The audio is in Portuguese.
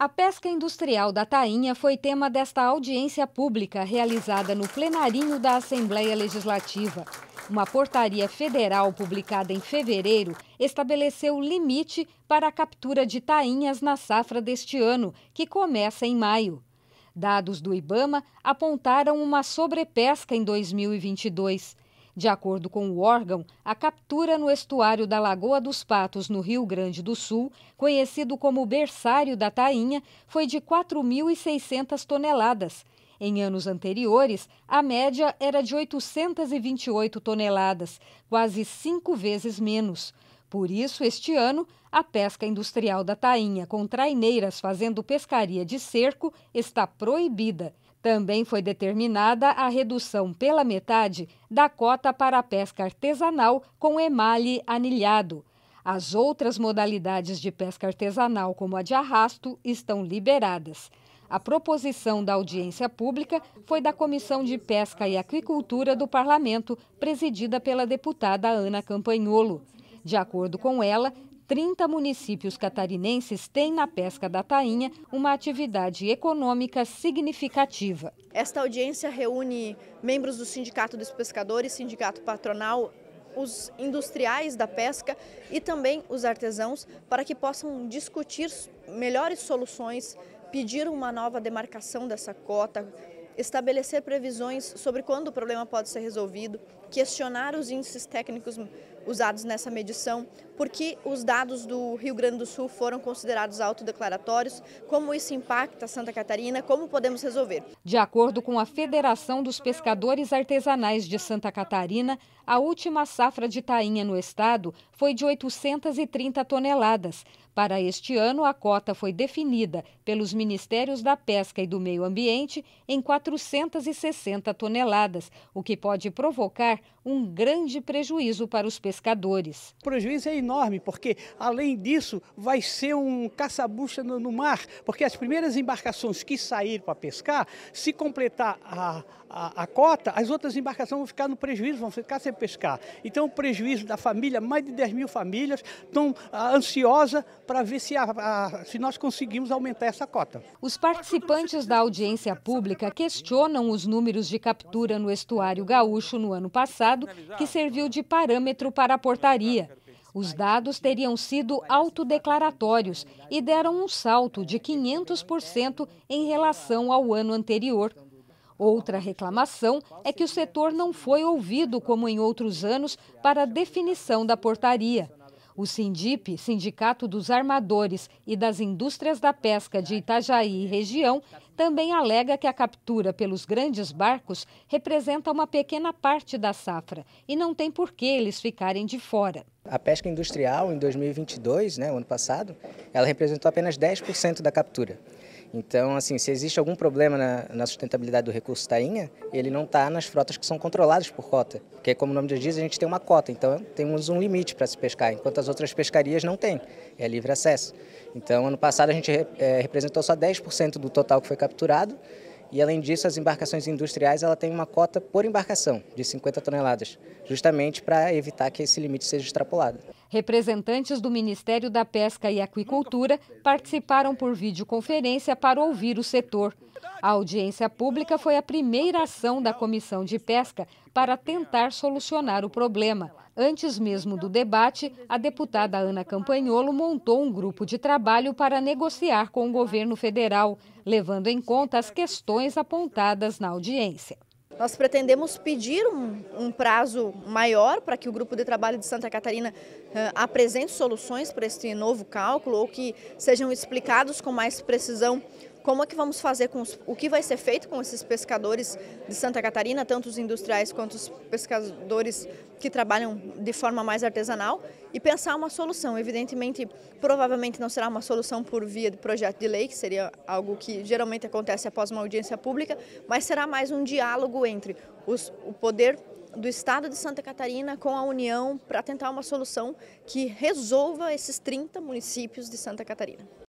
A pesca industrial da tainha foi tema desta audiência pública realizada no plenarinho da Assembleia Legislativa. Uma portaria federal publicada em fevereiro estabeleceu limite para a captura de tainhas na safra deste ano, que começa em maio. Dados do Ibama apontaram uma sobrepesca em 2022. De acordo com o órgão, a captura no estuário da Lagoa dos Patos, no Rio Grande do Sul, conhecido como berçário da Tainha, foi de 4.600 toneladas. Em anos anteriores, a média era de 828 toneladas, quase cinco vezes menos. Por isso, este ano, a pesca industrial da tainha com traineiras fazendo pescaria de cerco está proibida. Também foi determinada a redução pela metade da cota para a pesca artesanal com emale anilhado. As outras modalidades de pesca artesanal, como a de arrasto, estão liberadas. A proposição da audiência pública foi da Comissão de Pesca e Aquicultura do Parlamento, presidida pela deputada Ana Campanholo. De acordo com ela, 30 municípios catarinenses têm na pesca da tainha uma atividade econômica significativa. Esta audiência reúne membros do Sindicato dos Pescadores, Sindicato Patronal, os industriais da pesca e também os artesãos para que possam discutir melhores soluções, pedir uma nova demarcação dessa cota, estabelecer previsões sobre quando o problema pode ser resolvido, questionar os índices técnicos usados nessa medição, porque os dados do Rio Grande do Sul foram considerados autodeclaratórios, como isso impacta Santa Catarina, como podemos resolver. De acordo com a Federação dos Pescadores Artesanais de Santa Catarina, a última safra de tainha no estado foi de 830 toneladas. Para este ano, a cota foi definida pelos Ministérios da Pesca e do Meio Ambiente em 460 toneladas, o que pode provocar um grande prejuízo para os pescadores pescadores. O prejuízo é enorme, porque além disso vai ser um caça-bucha no, no, mar, porque as primeiras embarcações que saírem para pescar, se completar a, a, a, cota, as outras embarcações vão ficar no prejuízo, vão ficar sem pescar. Então o prejuízo da família, mais de 10 mil famílias estão ah, ansiosas para ver se, a, se nós conseguimos aumentar essa cota. Os participantes da audiência pública questionam os números de captura no estuário gaúcho no ano passado, que serviu de parâmetro para a portaria. Os dados teriam sido autodeclaratórios e deram um salto de 500% em relação ao ano anterior. Outra reclamação é que o setor não foi ouvido, como em outros anos, para a definição da portaria. O Sindip, Sindicato dos Armadores e das Indústrias da Pesca de Itajaí e região, também alega que a captura pelos grandes barcos representa uma pequena parte da safra e não tem por que eles ficarem de fora. A pesca industrial em 2022, né, o ano passado, ela representou apenas 10% da captura. Então, assim, se existe algum problema na, na sustentabilidade do recurso tainha, ele não está nas frotas que são controladas por cota. Porque, como o nome diz, a gente tem uma cota, então temos um limite para se pescar, enquanto as outras pescarias não têm, é livre acesso. Então, ano passado a gente é, representou só 10% do total que foi capturado, e além disso, as embarcações industriais ela tem uma cota por embarcação de 50 toneladas, justamente para evitar que esse limite seja extrapolado. Representantes do Ministério da Pesca e Aquicultura participaram por videoconferência para ouvir o setor. A audiência pública foi a primeira ação da Comissão de Pesca para tentar solucionar o problema. Antes mesmo do debate, a deputada Ana Campanholo montou um grupo de trabalho para negociar com o governo federal, levando em conta as questões apontadas na audiência. Nós pretendemos pedir um, um prazo maior para que o grupo de trabalho de Santa Catarina apresente soluções para este novo cálculo ou que sejam explicados com mais precisão como é que vamos fazer com os, o que vai ser feito com esses pescadores de Santa Catarina, tanto os industriais quanto os pescadores que trabalham de forma mais artesanal e pensar uma solução. Evidentemente, provavelmente não será uma solução por via de projeto de lei, que seria algo que geralmente acontece após uma audiência pública, mas será mais um diálogo entre os, o poder do Estado de Santa Catarina com a União para tentar uma solução que resolva esses 30 municípios de Santa Catarina.